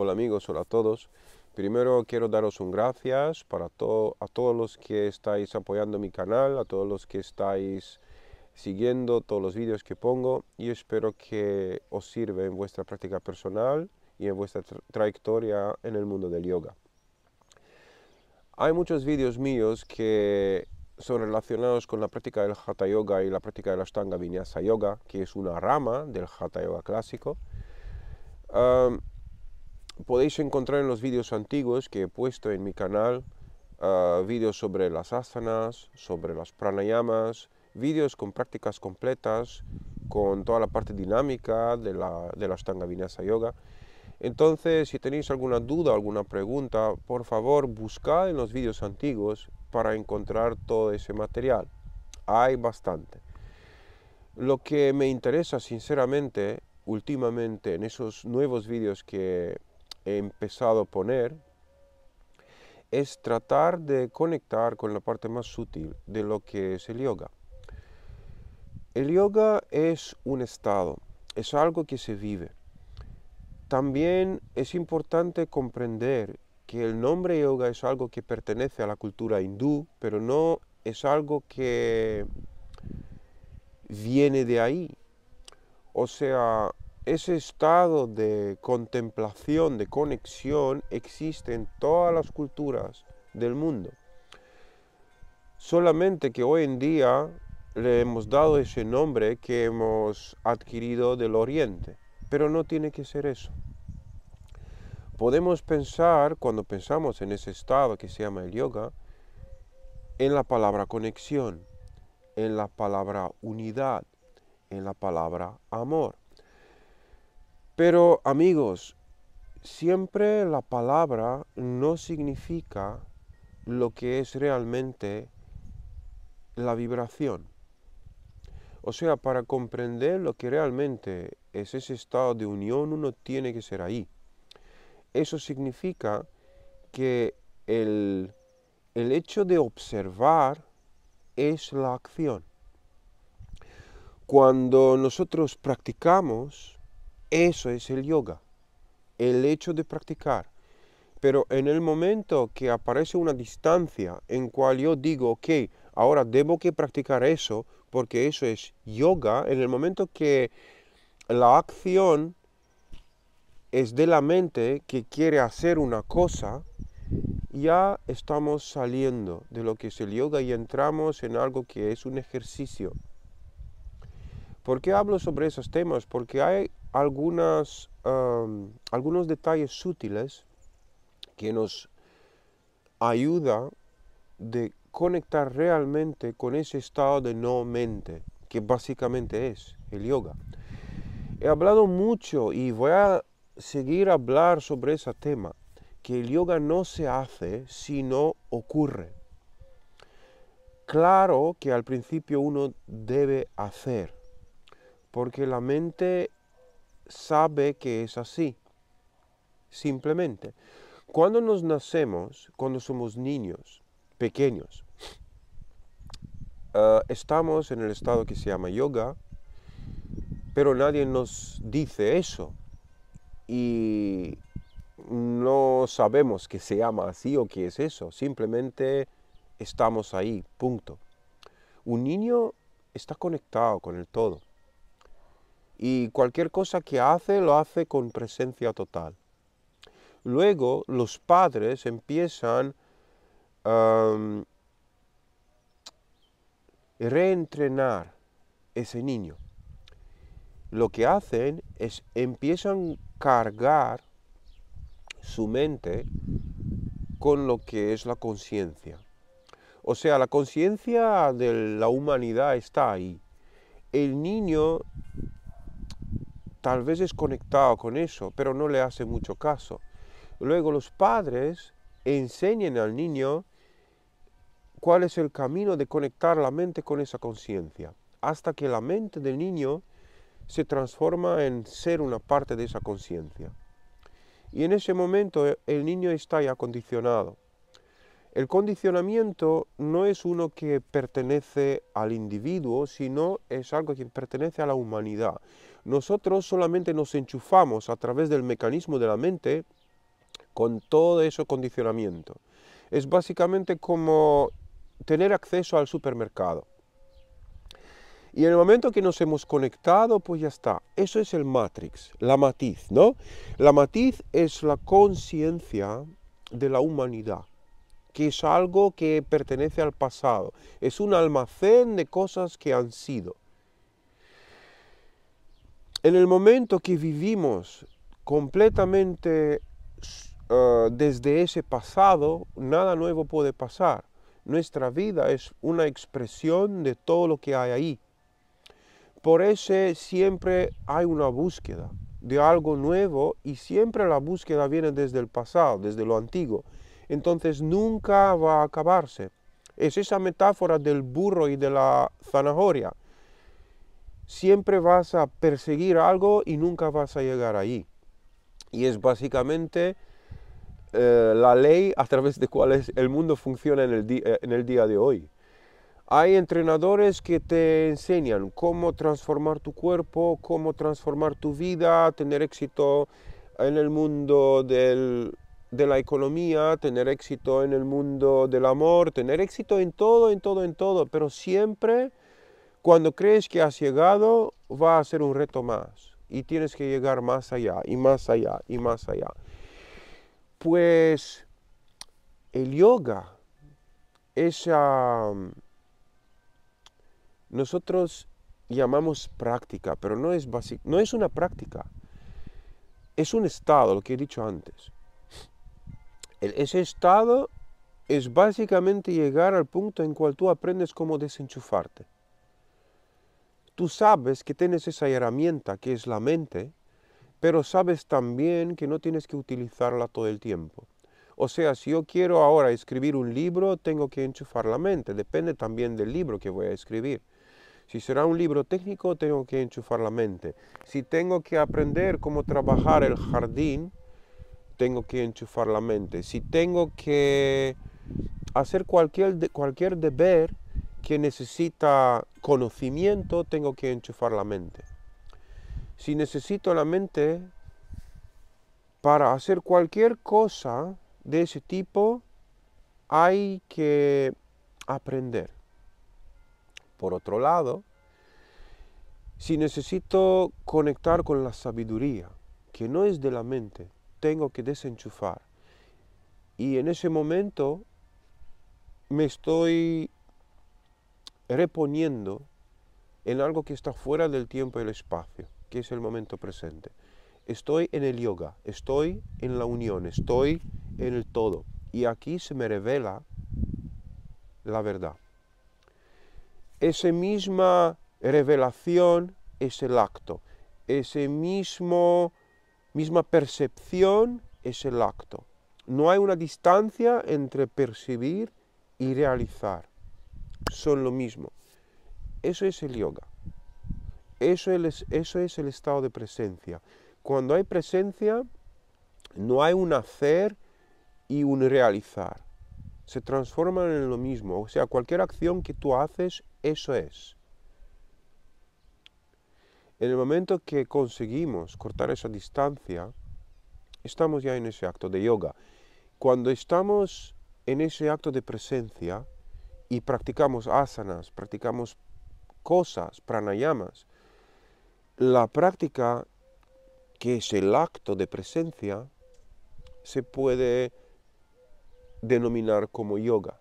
Hola amigos, hola a todos. Primero quiero daros un gracias para a todos los que estáis apoyando mi canal, a todos los que estáis siguiendo todos los vídeos que pongo y espero que os sirva en vuestra práctica personal y en vuestra trayectoria en el mundo del yoga. Hay muchos vídeos míos que son relacionados con la práctica del Hatha Yoga y la práctica de la stanga Vinyasa Yoga, que es una rama del Hatha Yoga clásico podéis encontrar en los vídeos antiguos que he puesto en mi canal ah, vídeos sobre las asanas, sobre las pranayamas, vídeos con prácticas completas, con toda la parte dinámica de la, de la Ashtanga Vinyasa Yoga. Entonces, si tenéis alguna duda, alguna pregunta, por favor buscad en los vídeos antiguos para encontrar todo ese material. Hay bastante. Lo que me interesa sinceramente últimamente en esos nuevos vídeos que he empezado a poner es tratar de conectar con la parte más sutil de lo que es el yoga. El yoga es un estado, es algo que se vive. También es importante comprender que el nombre yoga es algo que pertenece a la cultura hindú, pero no es algo que viene de ahí. O sea, ese estado de contemplación, de conexión, existe en todas las culturas del mundo. Solamente que hoy en día le hemos dado ese nombre que hemos adquirido del Oriente, pero no tiene que ser eso. Podemos pensar, cuando pensamos en ese estado que se llama el yoga, en la palabra conexión, en la palabra unidad, en la palabra amor. Pero amigos, siempre la palabra no significa lo que es realmente la vibración. O sea, para comprender lo que realmente es ese estado de unión, uno tiene que ser ahí. Eso significa que el, el hecho de observar es la acción. Cuando nosotros practicamos, eso es el yoga, el hecho de practicar. Pero en el momento que aparece una distancia en cual yo digo, ok, ahora debo que practicar eso, porque eso es yoga, en el momento que la acción es de la mente que quiere hacer una cosa, ya estamos saliendo de lo que es el yoga y entramos en algo que es un ejercicio. ¿Por qué hablo sobre esos temas? Porque hay algunas, algunos detalles sutiles que nos ayuda de conectar realmente con ese estado de no mente, que básicamente es el yoga. He hablado mucho y voy a seguir a hablar sobre ese tema, que el yoga no se hace si no ocurre. Claro que al principio uno debe hacer, porque la mente sabe que es así. Simplemente. Cuando nos nacemos, cuando somos niños, pequeños, ah, estamos en el estado que se llama yoga, pero nadie nos dice eso. Y no sabemos que se llama así o qué es eso, simplemente estamos ahí, punto. Un niño está conectado con el todo y cualquier cosa que hace lo hace con presencia total. Luego los padres empiezan a reentrenar ese niño. Lo que hacen es empiezan a cargar su mente con lo que es la conciencia. O sea, la conciencia de la humanidad está ahí. El niño tal vez es conectado con eso, pero no le hace mucho caso. Luego los padres enseñen al niño cuál es el camino de conectar la mente con esa conciencia, hasta que la mente del niño se transforma en ser una parte de esa conciencia. Y en ese momento eh, el niño está ya condicionado. El condicionamiento no es uno que pertenece al individuo, sino es algo que pertenece a la humanidad nosotros solamente nos enchufamos a través del mecanismo de la mente con todo ese condicionamiento. Es básicamente como tener acceso al supermercado. Y en el momento que nos hemos conectado, pues ya está. Eso es el matrix, la matiz, ¿no? La matiz es la conciencia de la humanidad, que es algo que pertenece al pasado. Es un almacén de cosas que han sido en el momento que vivimos completamente eh, desde ese pasado, nada nuevo puede pasar. Nuestra vida es una expresión de todo lo que hay ahí. Por eso siempre hay una búsqueda de algo nuevo y siempre la búsqueda viene desde el pasado, desde lo antiguo. Entonces nunca va a acabarse. Es esa metáfora del burro y de la zanahoria siempre vas a perseguir algo y nunca vas a llegar ahí. Y es básicamente eh, la ley a través de cual el mundo funciona en el, eh, en el día de hoy. Hay entrenadores que te enseñan cómo transformar tu cuerpo, cómo transformar tu vida, tener éxito en el mundo del, de la economía, tener éxito en el mundo del amor, tener éxito en todo, en todo, en todo, pero siempre cuando crees que has llegado, va a ser un reto más y tienes que llegar más allá y más allá y más allá. Pues el yoga esa nosotros llamamos práctica, pero no es no es una práctica. Es un estado, lo que he dicho antes. ese estado es básicamente llegar al punto en cual tú aprendes cómo desenchufarte. Tú sabes que tienes esa herramienta que es la mente, pero sabes también que no tienes que utilizarla todo el tiempo. O sea, si yo quiero ahora escribir un libro, tengo que enchufar la mente. Depende también del libro que voy a escribir. Si será un libro técnico, tengo que enchufar la mente. Si tengo que aprender cómo trabajar el jardín, tengo que enchufar la mente. Si tengo que hacer cualquier, cualquier deber, que necesita conocimiento, tengo que enchufar la mente. Si necesito la mente para hacer cualquier cosa de ese tipo, hay que aprender. Por otro lado, si necesito conectar con la sabiduría, que no es de la mente, tengo que desenchufar. Y en ese momento me estoy reponiendo en algo que está fuera del tiempo y el espacio, que es el momento presente. Estoy en el yoga, estoy en la unión, estoy en el todo. Y aquí se me revela la verdad. Esa misma revelación es el acto. ese mismo, misma percepción es el acto. No hay una distancia entre percibir y realizar son lo mismo. Eso es el yoga. Eso es, el estado de presencia. Cuando hay presencia, no hay un hacer y un realizar. Se transforman en lo mismo. O sea, cualquier acción que tú haces, eso es. En el momento que conseguimos cortar esa distancia, estamos ya en ese acto de yoga. Cuando estamos en ese acto de presencia, y practicamos asanas, practicamos cosas, pranayamas, la práctica, que es el acto de presencia, se puede denominar como yoga.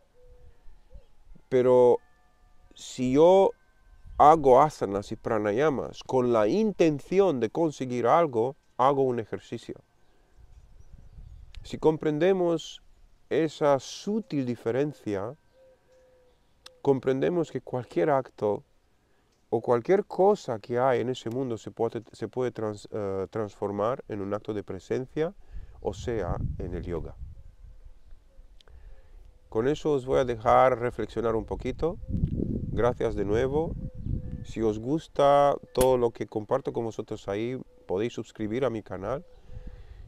Pero si yo hago asanas y pranayamas con la intención de conseguir algo, hago un ejercicio. Si comprendemos esa sutil diferencia, comprendemos que cualquier acto o cualquier cosa que hay en ese mundo se puede, eh, transformar en un acto de presencia, o sea, en el yoga. Con eso os voy a dejar reflexionar un poquito. Gracias de nuevo. Si os gusta todo lo que comparto con vosotros ahí, podéis suscribir a mi canal.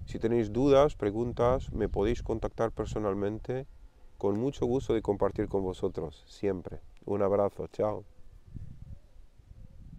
Si tenéis dudas, preguntas, me podéis contactar personalmente con mucho gusto de compartir con vosotros siempre. Un abrazo, chao.